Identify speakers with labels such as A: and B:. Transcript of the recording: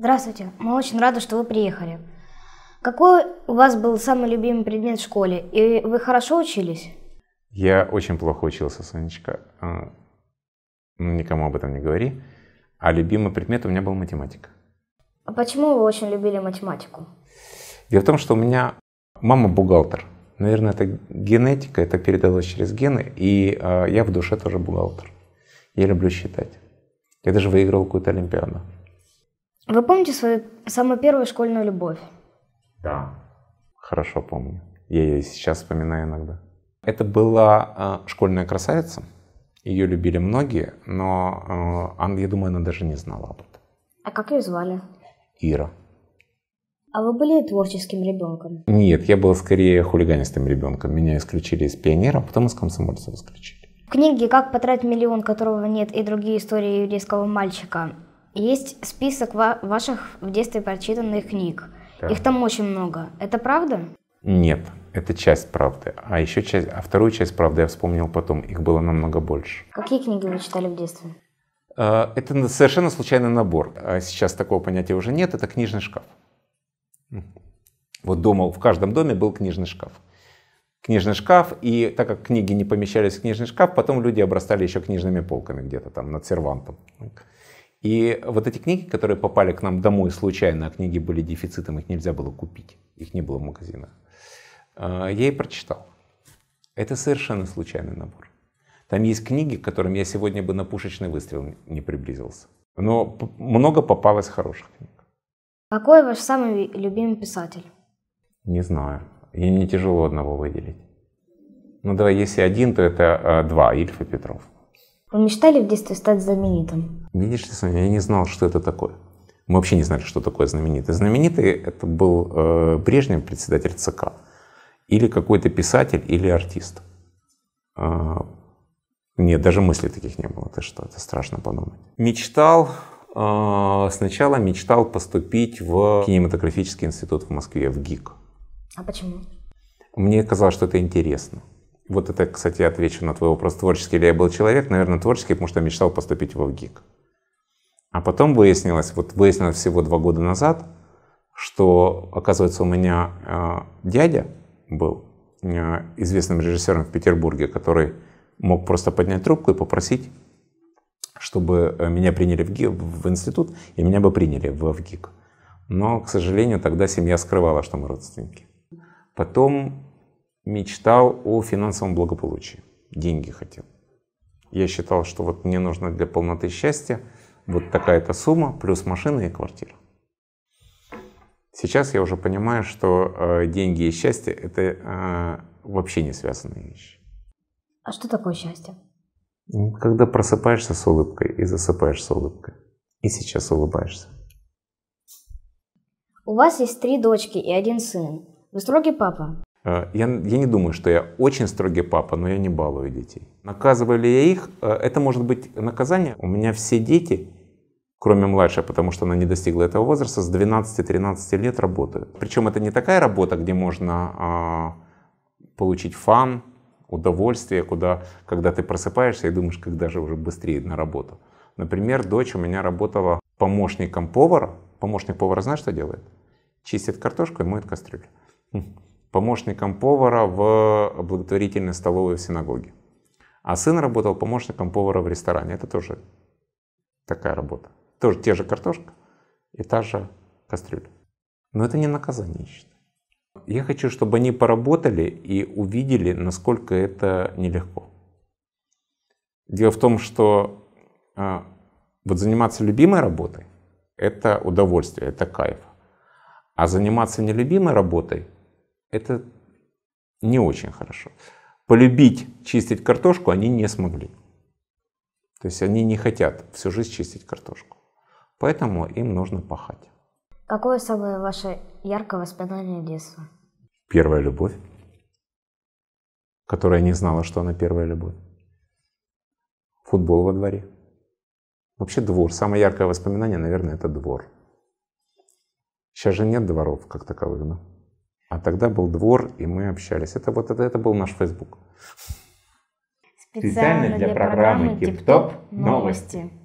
A: Здравствуйте, мы очень рады, что вы приехали. Какой у вас был самый любимый предмет в школе? И вы хорошо учились?
B: Я очень плохо учился, Сонечка. А, ну, никому об этом не говори. А любимый предмет у меня был математика.
A: А почему вы очень любили математику?
B: Дело в том, что у меня мама бухгалтер. Наверное, это генетика, это передалось через гены, и а, я в душе тоже бухгалтер. Я люблю считать. Я даже выиграл какую-то олимпиаду
A: вы помните свою самую первую школьную любовь?
B: Да, хорошо помню. Я ее сейчас вспоминаю иногда. Это была э, школьная красавица. Ее любили многие, но э, она, я думаю, она даже не знала об этом.
A: А как ее звали? Ира. А вы были творческим ребенком?
B: Нет, я был скорее хулиганистым ребенком. Меня исключили из пионера, потом из комсомольцев исключили.
A: В книге «Как потратить миллион, которого нет» и другие истории еврейского мальчика есть список ва- ваших в детстве прочитанных книг. Так. Их там очень много. Это правда?
B: Нет, это часть правды. А еще часть, а вторую часть правды я вспомнил потом. Их было намного больше.
A: Какие книги вы читали в детстве?
B: А, это совершенно случайный набор. А сейчас такого понятия уже нет. Это книжный шкаф. Вот дома, в каждом доме был книжный шкаф. Книжный шкаф, и так как книги не помещались в книжный шкаф, потом люди обрастали еще книжными полками где-то там над сервантом. И вот эти книги, которые попали к нам домой случайно, а книги были дефицитом, их нельзя было купить, их не было в магазинах, э, я и прочитал. Это совершенно случайный набор. Там есть книги, к которым я сегодня бы на пушечный выстрел не приблизился. Но много попалось хороших книг.
A: Какой ваш самый любимый писатель?
B: Не знаю. И мне тяжело одного выделить. Ну давай, если один, то это э, два, Ильф и Петров.
A: Вы мечтали в детстве стать знаменитым?
B: Видишь, соня, я не знал, что это такое. Мы вообще не знали, что такое знаменитый. Знаменитый это был э, Брежнев, председатель ЦК, или какой-то писатель, или артист. Э, нет, даже мыслей таких не было. Это что, это страшно подумать. Мечтал, э, сначала мечтал поступить в кинематографический институт в Москве, в ГИК. А почему? Мне казалось, что это интересно. Вот это, кстати, отвечу на твой вопрос, творческий ли я был человек. Наверное, творческий, потому что я мечтал поступить в ВГИК. А потом выяснилось, вот выяснилось всего два года назад, что, оказывается, у меня э, дядя был э, известным режиссером в Петербурге, который мог просто поднять трубку и попросить, чтобы э, меня приняли в, ГИ, в институт, и меня бы приняли в ВГИК. Но, к сожалению, тогда семья скрывала, что мы родственники. Потом мечтал о финансовом благополучии, деньги хотел. Я считал, что вот мне нужно для полноты счастья вот такая-то сумма, плюс машина и квартира. Сейчас я уже понимаю, что э, деньги и счастье это э, вообще не связанные вещи.
A: А что такое счастье?
B: Когда просыпаешься с улыбкой и засыпаешь с улыбкой. И сейчас улыбаешься.
A: У вас есть три дочки и один сын. Вы строгий папа?
B: Э, я, я не думаю, что я очень строгий папа, но я не балую детей. Наказываю ли я их? Э, это может быть наказание. У меня все дети, кроме младшей, потому что она не достигла этого возраста, с 12-13 лет работают. Причем это не такая работа, где можно а, получить фан, удовольствие, куда, когда ты просыпаешься и думаешь, когда же уже быстрее на работу. Например, дочь у меня работала помощником повара. Помощник повара знаешь, что делает? Чистит картошку и моет кастрюлю. Хм помощником повара в благотворительной столовой в синагоге. А сын работал помощником повара в ресторане. Это тоже такая работа. Тоже те же картошка и та же кастрюля. Но это не наказание, я считаю. Я хочу, чтобы они поработали и увидели, насколько это нелегко. Дело в том, что а, вот заниматься любимой работой – это удовольствие, это кайф. А заниматься нелюбимой работой – это не очень хорошо. Полюбить чистить картошку они не смогли. То есть они не хотят всю жизнь чистить картошку. Поэтому им нужно пахать.
A: Какое самое ваше яркое воспоминание детства?
B: Первая любовь, которая не знала, что она первая любовь. Футбол во дворе. Вообще двор. Самое яркое воспоминание, наверное, это двор. Сейчас же нет дворов как таковых, да? А тогда был двор, и мы общались. Это вот это, это был наш Facebook. Специально, Специально для, для программы Тип-Топ новости.
A: новости.